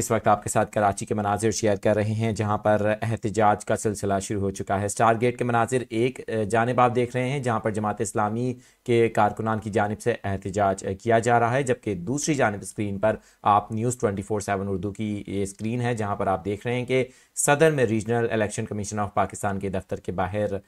इस वक्त आपके साथ कराची के मनाजिर शेयर कर रहे हैं जहाँ पर एहतजाज का सिलसिला शुरू हो चुका है स्टार गेट के मनाजिर एक जानब आप देख रहे हैं जहाँ पर जमात इस्लामी के कारकुनान की जानब से एहतजाज किया जा रहा है जबकि दूसरी जानब स्क्रीन पर आप news twenty four seven Urdu की ये स्क्रीन है जहाँ पर आप देख रहे हैं कि सदर में regional election commission of Pakistan के दफ्तर के बाहर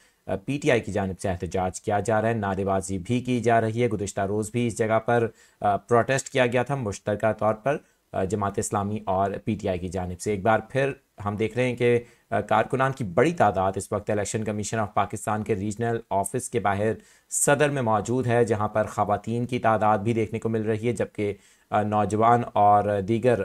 पीटीआई की जानब से एहतजाज किया जा रहा है नारेबाजी भी की जा रही है गुजशत रोज़ भी इस जगह पर प्रोटेस्ट किया गया था मुश्तरक तौर पर जमात इस्लामी और पीटीआई की जानब से एक बार फिर हम देख रहे हैं कि कारकुनान की बड़ी तादाद इस वक्त इलेक्शन कमीशन ऑफ पाकिस्तान के रीजनल ऑफिस के बाहर सदर में मौजूद है जहां पर ख़वान की तादाद भी देखने को मिल रही है जबकि नौजवान और दीगर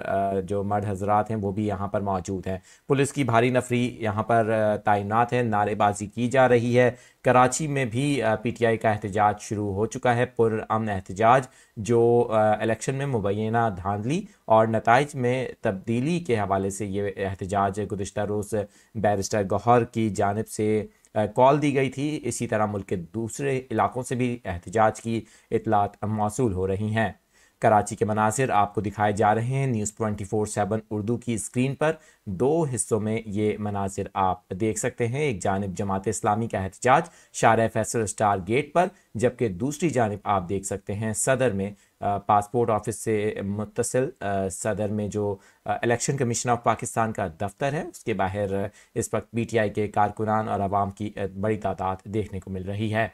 जो मर्द हजरात हैं वो भी यहाँ पर मौजूद हैं पुलिस की भारी नफरी यहाँ पर तैनात है नारेबाजी की जा रही है कराची में भी पी टी आई का एहतजाज शुरू हो चुका है पुरान एहतजाज जो इलेक्शन में मुबैना धांधली और नतज में तब्दीली के हवाले से ये एहतजा आज गुजशत रोज़ बैरिस्टर गौहर की जानब से कॉल दी गई थी इसी तरह मुल्क के दूसरे इलाकों से भी एहतजाज की इतलात मौसू हो रही हैं कराची के मनासिर आपको दिखाए जा रहे हैं news twenty four seven Urdu की स्क्रीन पर दो हिस्सों में ये मनासिर आप देख सकते हैं एक जानब जमात इस्लामी का एहतजाज शार फैसल स्टार गेट पर जबकि दूसरी जानब आप देख सकते हैं सदर में पासपोर्ट ऑफिस से मुतसिल सदर में जो इलेक्शन कमीशन ऑफ पाकिस्तान का दफ्तर है उसके बाहर इस वक्त पी टी आई के कारकुनान और आवाम की बड़ी तादाद देखने को मिल रही है